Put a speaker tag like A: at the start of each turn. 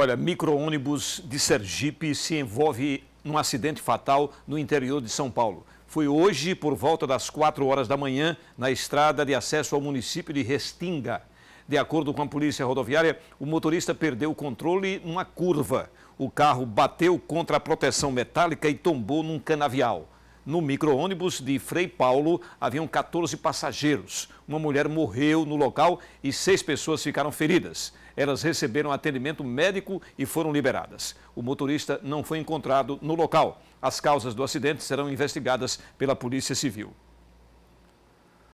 A: Olha, micro-ônibus de Sergipe se envolve num acidente fatal no interior de São Paulo. Foi hoje, por volta das 4 horas da manhã, na estrada de acesso ao município de Restinga. De acordo com a polícia rodoviária, o motorista perdeu o controle numa curva. O carro bateu contra a proteção metálica e tombou num canavial. No micro-ônibus de Frei Paulo haviam 14 passageiros. Uma mulher morreu no local e seis pessoas ficaram feridas. Elas receberam atendimento médico e foram liberadas. O motorista não foi encontrado no local. As causas do acidente serão investigadas pela Polícia Civil.